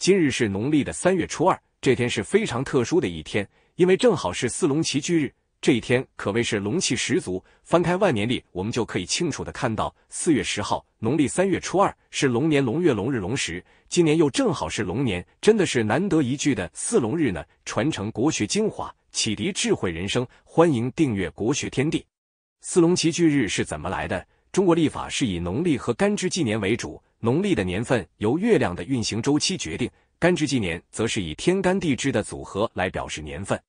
今日是农历的三月初二，这天是非常特殊的一天，因为正好是四龙齐聚日，这一天可谓是龙气十足。翻开万年历，我们就可以清楚的看到，四月十号，农历三月初二是龙年龙月龙日龙时，今年又正好是龙年，真的是难得一聚的四龙日呢。传承国学精华，启迪智慧人生，欢迎订阅国学天地。四龙齐聚日是怎么来的？中国历法是以农历和干支纪年为主。农历的年份由月亮的运行周期决定，干支纪年则是以天干地支的组合来表示年份。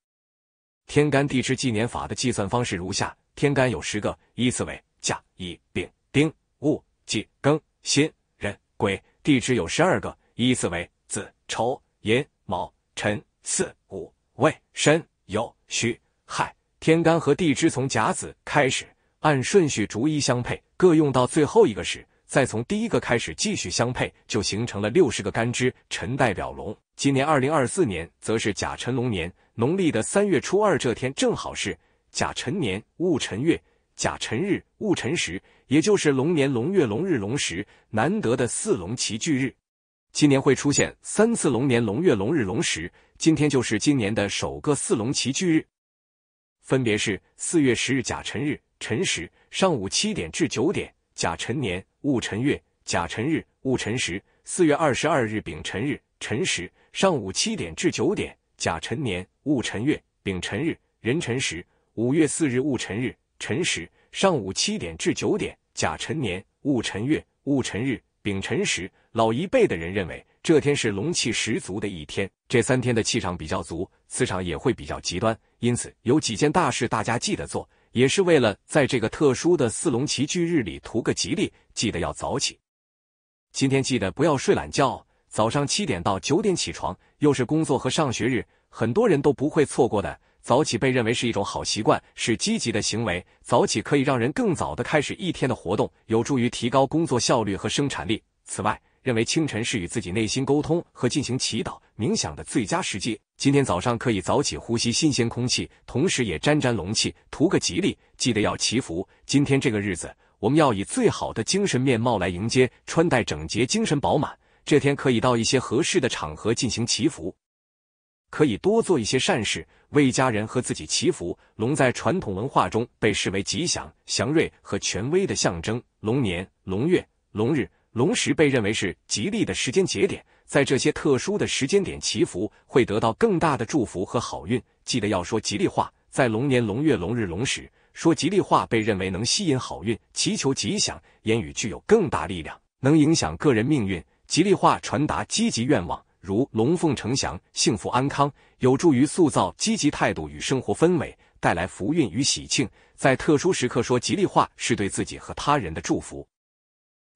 天干地支纪年法的计算方式如下：天干有十个，依次为甲、乙、丙、丁、戊、己、庚、辛、壬、癸；地支有十二个，依次为子、丑、寅、卯、辰、巳、午、未、申、酉、戌、亥。天干和地支从甲子开始，按顺序逐一相配，各用到最后一个时。再从第一个开始继续相配，就形成了六十个干支。辰代表龙，今年二零二四年则是甲辰龙年。农历的三月初二这天，正好是甲辰年戊辰月甲辰日戊辰时，也就是龙年龙月龙日龙时，难得的四龙齐聚日。今年会出现三次龙年龙月龙日龙时，今天就是今年的首个四龙齐聚日，分别是四月十日甲辰日辰时，上午七点至九点甲辰年。戊辰月甲辰日戊辰时，四月二十二日丙辰日辰时，上午七点至九点。甲辰年戊辰月丙辰日壬辰时，五月四日戊辰日辰时，上午七点至九点。甲辰年戊辰月戊辰日丙辰时，老一辈的人认为这天是龙气十足的一天，这三天的气场比较足，磁场也会比较极端，因此有几件大事大家记得做。也是为了在这个特殊的四龙齐聚日里图个吉利，记得要早起。今天记得不要睡懒觉，早上七点到九点起床。又是工作和上学日，很多人都不会错过。的早起被认为是一种好习惯，是积极的行为。早起可以让人更早的开始一天的活动，有助于提高工作效率和生产力。此外，认为清晨是与自己内心沟通和进行祈祷、冥想的最佳时机。今天早上可以早起，呼吸新鲜空气，同时也沾沾龙气，图个吉利。记得要祈福。今天这个日子，我们要以最好的精神面貌来迎接，穿戴整洁，精神饱满。这天可以到一些合适的场合进行祈福，可以多做一些善事，为家人和自己祈福。龙在传统文化中被视为吉祥、祥瑞和权威的象征。龙年、龙月、龙日。龙时被认为是吉利的时间节点，在这些特殊的时间点祈福会得到更大的祝福和好运。记得要说吉利话，在龙年、龙月、龙日、龙时说吉利话被认为能吸引好运，祈求吉祥，言语具有更大力量，能影响个人命运。吉利话传达积极愿望，如龙凤呈祥、幸福安康，有助于塑造积极态度与生活氛围，带来福运与喜庆。在特殊时刻说吉利话是对自己和他人的祝福。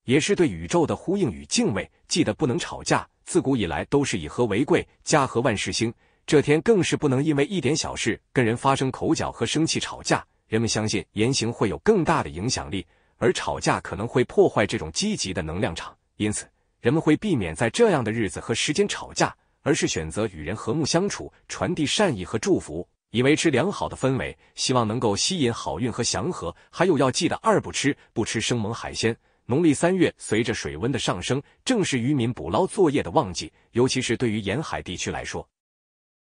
也是对宇宙的呼应与敬畏。记得不能吵架，自古以来都是以和为贵，家和万事兴。这天更是不能因为一点小事跟人发生口角和生气吵架。人们相信言行会有更大的影响力，而吵架可能会破坏这种积极的能量场，因此人们会避免在这样的日子和时间吵架，而是选择与人和睦相处，传递善意和祝福，以维持良好的氛围，希望能够吸引好运和祥和。还有要记得二不吃，不吃生猛海鲜。农历三月，随着水温的上升，正是渔民捕捞作业的旺季，尤其是对于沿海地区来说。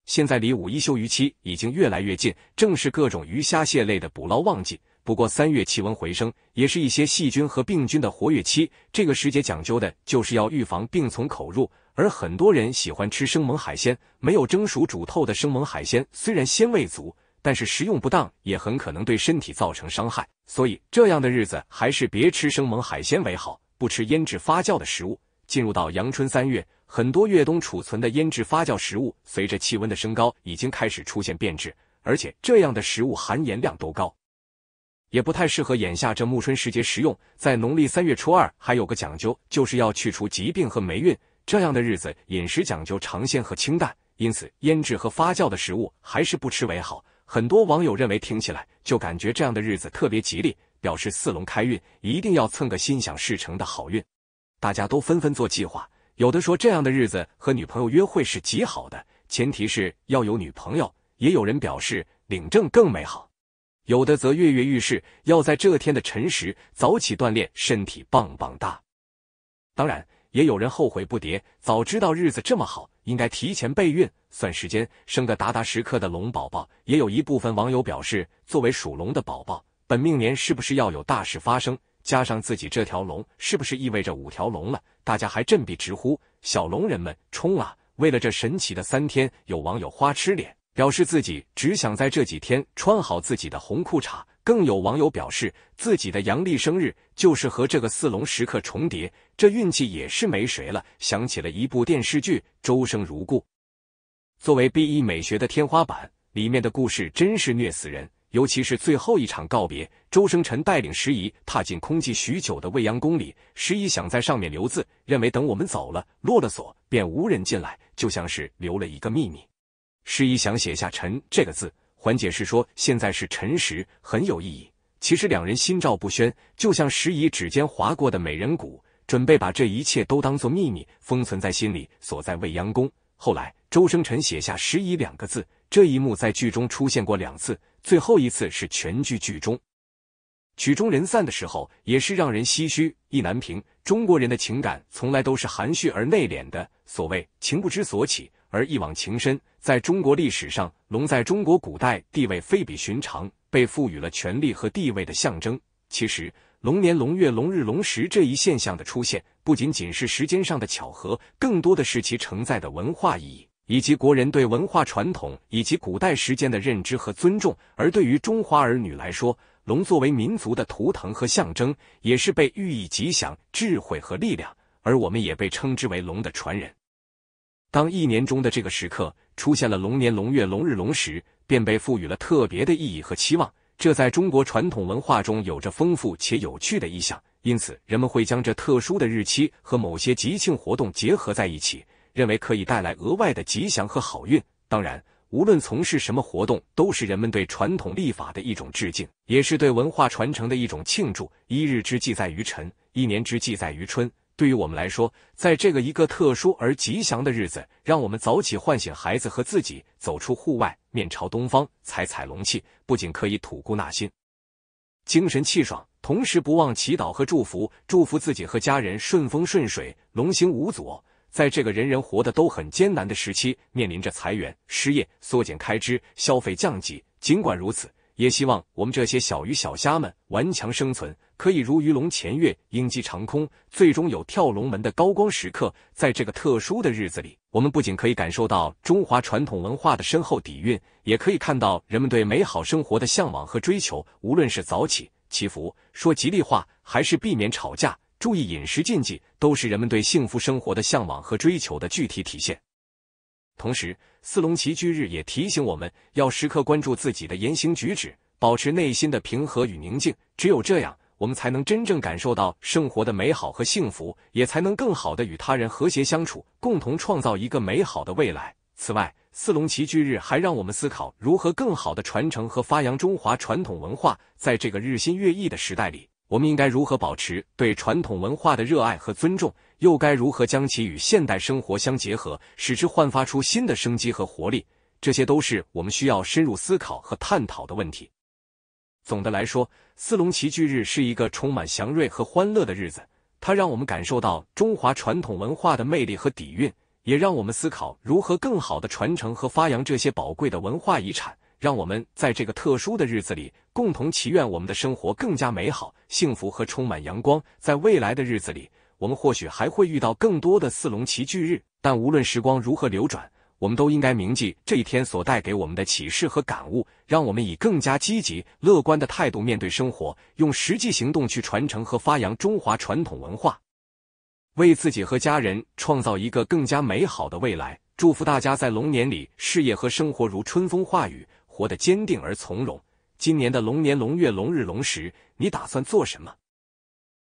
现在离五一休渔期已经越来越近，正是各种鱼虾蟹类的捕捞旺季。不过三月气温回升，也是一些细菌和病菌的活跃期。这个时节讲究的就是要预防病从口入，而很多人喜欢吃生猛海鲜，没有蒸熟煮透的生猛海鲜虽然鲜味足。但是食用不当也很可能对身体造成伤害，所以这样的日子还是别吃生猛海鲜为好，不吃腌制发酵的食物。进入到阳春三月，很多越冬储存的腌制发酵食物随着气温的升高已经开始出现变质，而且这样的食物含盐量都高，也不太适合眼下这暮春时节食用。在农历三月初二还有个讲究，就是要去除疾病和霉运。这样的日子饮食讲究尝鲜和清淡，因此腌制和发酵的食物还是不吃为好。很多网友认为，听起来就感觉这样的日子特别吉利，表示四龙开运，一定要蹭个心想事成的好运。大家都纷纷做计划，有的说这样的日子和女朋友约会是极好的，前提是要有女朋友；也有人表示领证更美好，有的则跃跃欲试，要在这天的辰时早起锻炼身体，棒棒哒。当然。也有人后悔不迭，早知道日子这么好，应该提前备孕。算时间，生个达达时刻的龙宝宝。也有一部分网友表示，作为属龙的宝宝，本命年是不是要有大事发生？加上自己这条龙，是不是意味着五条龙了？大家还振臂直呼：“小龙人们冲啊！”为了这神奇的三天，有网友花痴脸表示自己只想在这几天穿好自己的红裤衩。更有网友表示，自己的阳历生日就是和这个四龙时刻重叠，这运气也是没谁了。想起了一部电视剧《周生如故》，作为 B E 美学的天花板，里面的故事真是虐死人，尤其是最后一场告别。周生辰带领时宜踏进空寂许久的未央宫里，时宜想在上面留字，认为等我们走了，落了锁，便无人进来，就像是留了一个秘密。时宜想写下“辰”这个字。缓解是说，现在是辰时，很有意义。其实两人心照不宣，就像时宜指尖划过的美人骨，准备把这一切都当做秘密，封存在心里，锁在未央宫。后来，周生辰写下“时宜”两个字，这一幕在剧中出现过两次，最后一次是全剧剧中曲终人散的时候，也是让人唏嘘意难平。中国人的情感从来都是含蓄而内敛的，所谓情不知所起。而一往情深，在中国历史上，龙在中国古代地位非比寻常，被赋予了权力和地位的象征。其实，龙年、龙月、龙日、龙时这一现象的出现，不仅仅是时间上的巧合，更多的是其承载的文化意义，以及国人对文化传统以及古代时间的认知和尊重。而对于中华儿女来说，龙作为民族的图腾和象征，也是被寓意吉祥、智慧和力量。而我们也被称之为龙的传人。当一年中的这个时刻出现了龙年、龙月、龙日、龙时，便被赋予了特别的意义和期望。这在中国传统文化中有着丰富且有趣的意象，因此人们会将这特殊的日期和某些吉庆活动结合在一起，认为可以带来额外的吉祥和好运。当然，无论从事什么活动，都是人们对传统历法的一种致敬，也是对文化传承的一种庆祝。一日之计在于晨，一年之计在于春。对于我们来说，在这个一个特殊而吉祥的日子，让我们早起唤醒孩子和自己，走出户外，面朝东方，采采龙气，不仅可以吐故纳新，精神气爽，同时不忘祈祷和祝福，祝福自己和家人顺风顺水，龙行无阻。在这个人人活得都很艰难的时期，面临着裁员、失业、缩减开支、消费降级，尽管如此。也希望我们这些小鱼小虾们顽强生存，可以如鱼龙潜跃，鹰击长空，最终有跳龙门的高光时刻。在这个特殊的日子里，我们不仅可以感受到中华传统文化的深厚底蕴，也可以看到人们对美好生活的向往和追求。无论是早起祈福、说吉利话，还是避免吵架、注意饮食禁忌，都是人们对幸福生活的向往和追求的具体体现。同时，四龙齐聚日也提醒我们要时刻关注自己的言行举止，保持内心的平和与宁静。只有这样，我们才能真正感受到生活的美好和幸福，也才能更好的与他人和谐相处，共同创造一个美好的未来。此外，四龙齐聚日还让我们思考如何更好的传承和发扬中华传统文化。在这个日新月异的时代里。我们应该如何保持对传统文化的热爱和尊重？又该如何将其与现代生活相结合，使之焕发出新的生机和活力？这些都是我们需要深入思考和探讨的问题。总的来说，四龙齐聚日是一个充满祥瑞和欢乐的日子，它让我们感受到中华传统文化的魅力和底蕴，也让我们思考如何更好地传承和发扬这些宝贵的文化遗产。让我们在这个特殊的日子里，共同祈愿我们的生活更加美好、幸福和充满阳光。在未来的日子里，我们或许还会遇到更多的四龙齐聚日，但无论时光如何流转，我们都应该铭记这一天所带给我们的启示和感悟。让我们以更加积极、乐观的态度面对生活，用实际行动去传承和发扬中华传统文化，为自己和家人创造一个更加美好的未来。祝福大家在龙年里，事业和生活如春风化雨。活得坚定而从容。今年的龙年龙月龙日龙时，你打算做什么？